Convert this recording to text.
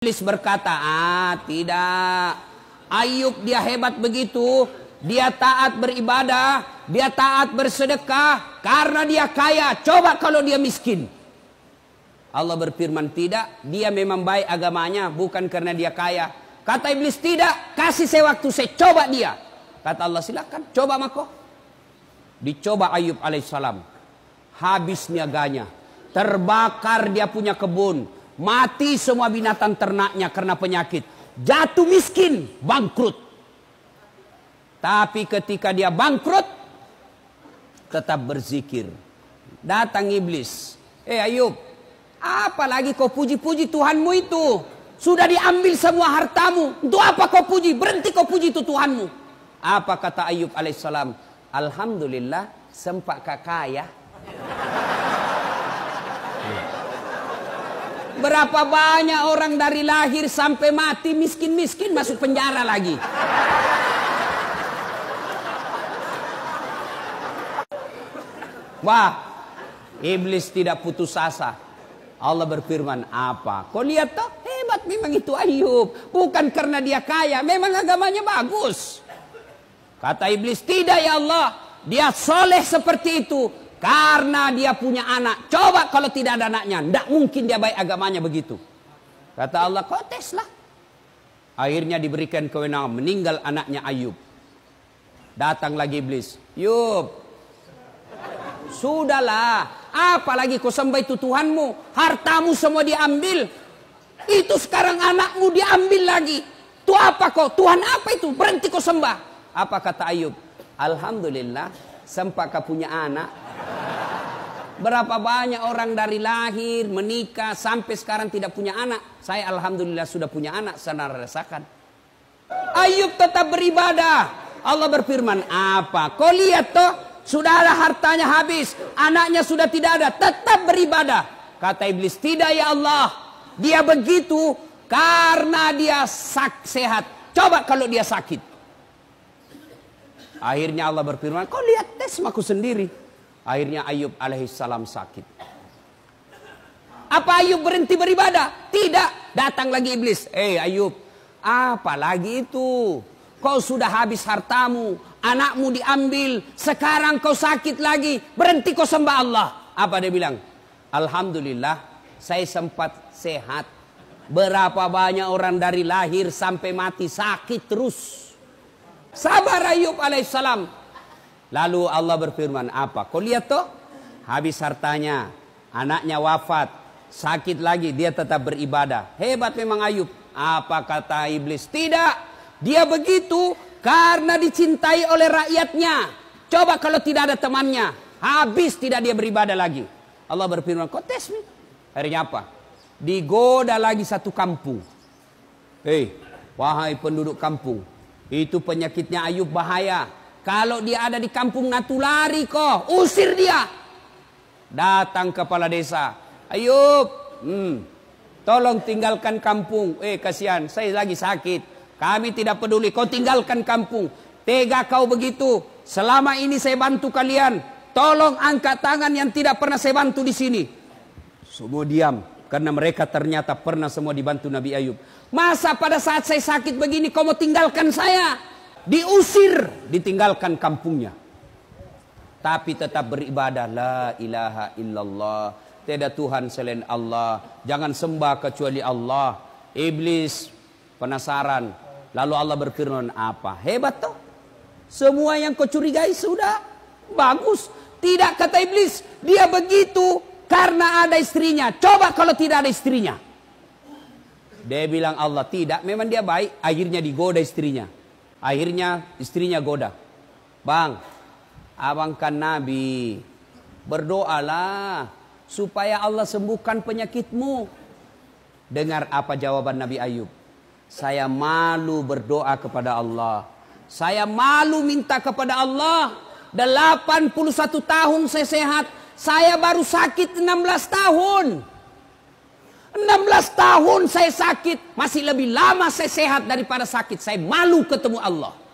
Iblis berkata, ah tidak. Ayub dia hebat begitu. Dia taat beribadah. Dia taat bersedekah. Karena dia kaya. Coba kalau dia miskin. Allah berfirman tidak. Dia memang baik agamanya. Bukan karena dia kaya. Kata Iblis tidak. Kasih saya waktu saya coba dia. Kata Allah silakan coba mako. Dicoba Ayub alaihissalam. Habis niaganya. Terbakar dia punya kebun. Mati semua binatang ternaknya karena penyakit. Jatuh miskin, bangkrut. Tapi ketika dia bangkrut, tetap berzikir. Datang iblis. Eh Ayub, apalagi kau puji-puji Tuhanmu itu. Sudah diambil semua hartamu. Untuk apa kau puji? Berhenti kau puji itu Tuhanmu. Apa kata Ayub alaihissalam? Alhamdulillah sempat kakak ya, Berapa banyak orang dari lahir sampai mati miskin-miskin masuk penjara lagi. Wah, iblis tidak putus asa. Allah berfirman apa? Kau lihat toh hebat memang itu Ayub. Bukan karena dia kaya, memang agamanya bagus. Kata iblis, tidak ya Allah. Dia soleh seperti itu. Karena dia punya anak. Coba kalau tidak ada anaknya. Tidak mungkin dia baik agamanya begitu. Kata Allah, kau tes Akhirnya diberikan kewenangan. Meninggal anaknya Ayub. Datang lagi iblis. Yub. Sudahlah. Apalagi kau sembah itu Tuhanmu. Hartamu semua diambil. Itu sekarang anakmu diambil lagi. Itu apa kau? Tuhan apa itu? Berhenti kau sembah. Apa kata Ayub? Alhamdulillah. Sempat kau punya anak. Berapa banyak orang dari lahir, menikah, sampai sekarang tidak punya anak. Saya alhamdulillah sudah punya anak, saya rasakan. Ayub tetap beribadah. Allah berfirman, apa? Kau lihat toh, sudah ada hartanya habis, anaknya sudah tidak ada, tetap beribadah. Kata iblis, tidak ya Allah. Dia begitu karena dia sak sehat. Coba kalau dia sakit. Akhirnya Allah berfirman, kau lihat tes aku sendiri. Akhirnya Ayub alaihissalam sakit. Apa Ayub berhenti beribadah? Tidak. Datang lagi iblis. Eh hey, Ayub, apa lagi itu? Kau sudah habis hartamu, anakmu diambil, sekarang kau sakit lagi, berhenti kau sembah Allah. Apa dia bilang? Alhamdulillah, saya sempat sehat. Berapa banyak orang dari lahir sampai mati sakit terus. Sabar Ayub alaihissalam. Lalu Allah berfirman apa? Kau lihat toh? Habis hartanya, anaknya wafat, sakit lagi, dia tetap beribadah. Hebat memang Ayub. Apa kata iblis? Tidak. Dia begitu karena dicintai oleh rakyatnya. Coba kalau tidak ada temannya, habis tidak dia beribadah lagi. Allah berfirman, kau tes nih. Akhirnya apa? Digoda lagi satu kampung. Hei, wahai penduduk kampung. Itu penyakitnya Ayub bahaya. Kalau dia ada di kampung Natulari kok, usir dia. Datang kepala desa. Ayub, hmm, tolong tinggalkan kampung. Eh kasihan, saya lagi sakit. Kami tidak peduli, kau tinggalkan kampung. Tega kau begitu. Selama ini saya bantu kalian. Tolong angkat tangan yang tidak pernah saya bantu di sini. Semua diam karena mereka ternyata pernah semua dibantu Nabi Ayub. Masa pada saat saya sakit begini kau mau tinggalkan saya? diusir, ditinggalkan kampungnya. Tapi tetap beribadah la ilaha illallah. Tidak Tuhan selain Allah. Jangan sembah kecuali Allah. Iblis penasaran. Lalu Allah berfirman apa? Hebat toh. Semua yang kau curigai sudah bagus. Tidak kata iblis, dia begitu karena ada istrinya. Coba kalau tidak ada istrinya. Dia bilang Allah tidak, memang dia baik, akhirnya digoda istrinya. Akhirnya istrinya goda. Bang, abang kan nabi. Berdoalah supaya Allah sembuhkan penyakitmu. Dengar apa jawaban Nabi Ayub. Saya malu berdoa kepada Allah. Saya malu minta kepada Allah. 81 tahun saya sehat. Saya baru sakit 16 tahun. 16 tahun saya sakit, masih lebih lama saya sehat daripada sakit. Saya malu ketemu Allah.